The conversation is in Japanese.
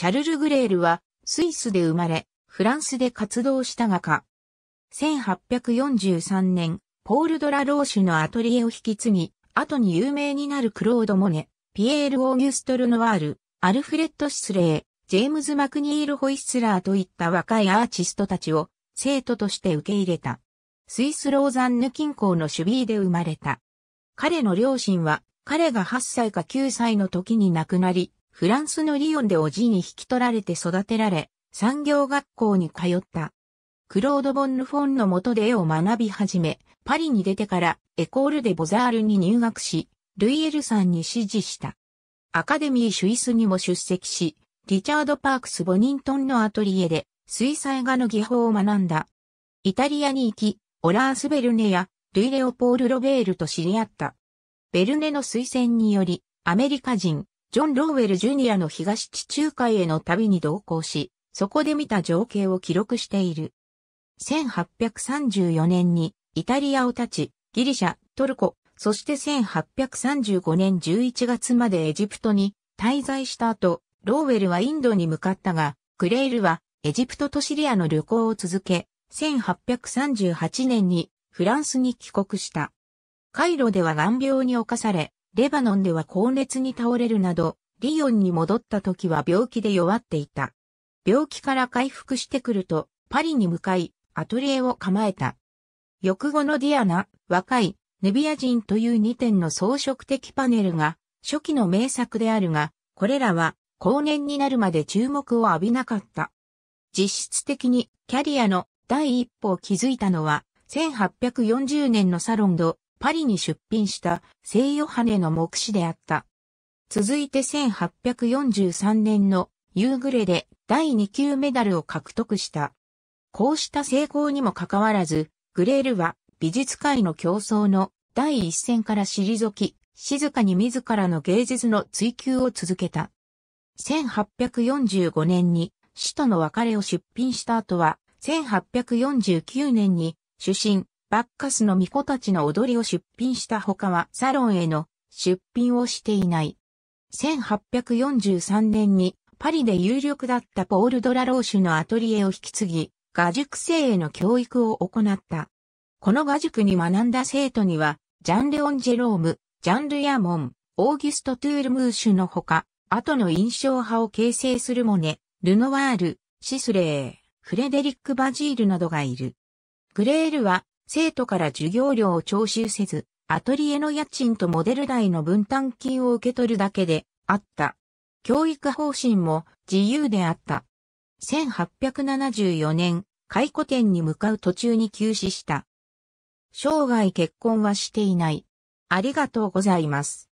シャルル・グレールはスイスで生まれ、フランスで活動した画家。1843年、ポール・ドラ・ローシュのアトリエを引き継ぎ、後に有名になるクロード・モネ、ピエール・オーギュスト・ルノワール、アルフレッド・シスレー、ジェームズ・マクニール・ホイスラーといった若いアーティストたちを生徒として受け入れた。スイス・ローザンヌ近郊のシュビーで生まれた。彼の両親は彼が8歳か9歳の時に亡くなり、フランスのリヨンでおじに引き取られて育てられ、産業学校に通った。クロード・ボン・ルフォンの下で絵を学び始め、パリに出てからエコール・デ・ボザールに入学し、ルイエルさんに指示した。アカデミー・シュイスにも出席し、リチャード・パークス・ボニントンのアトリエで水彩画の技法を学んだ。イタリアに行き、オラース・ベルネやルイ・レオポール・ロベールと知り合った。ベルネの推薦により、アメリカ人、ジョン・ローウェル・ジュニアの東地中海への旅に同行し、そこで見た情景を記録している。1834年にイタリアを立ち、ギリシャ、トルコ、そして1835年11月までエジプトに滞在した後、ローウェルはインドに向かったが、クレイルはエジプトとシリアの旅行を続け、1838年にフランスに帰国した。カイロでは眼病に侵され、レバノンでは高熱に倒れるなど、リヨンに戻った時は病気で弱っていた。病気から回復してくると、パリに向かい、アトリエを構えた。翌後のディアナ、若い、ヌビア人という2点の装飾的パネルが、初期の名作であるが、これらは、後年になるまで注目を浴びなかった。実質的に、キャリアの第一歩を築いたのは、1840年のサロンド、パリに出品した聖ヨハネの目視であった。続いて1843年の夕暮れで第2級メダルを獲得した。こうした成功にもかかわらず、グレールは美術界の競争の第一線から退き、静かに自らの芸術の追求を続けた。1845年に死との別れを出品した後は、1849年に主審、バッカスの巫女たちの踊りを出品した他はサロンへの出品をしていない。1843年にパリで有力だったポール・ドラローシュのアトリエを引き継ぎ、画塾生への教育を行った。この画塾に学んだ生徒には、ジャン・レオン・ジェローム、ジャン・ルヤモン、オーギュスト・トゥールムーシュのほか、後の印象派を形成するモネ、ルノワール、シスレー、フレデリック・バジールなどがいる。グレールは生徒から授業料を徴収せず、アトリエの家賃とモデル代の分担金を受け取るだけであった。教育方針も自由であった。1874年、回顧展に向かう途中に休止した。生涯結婚はしていない。ありがとうございます。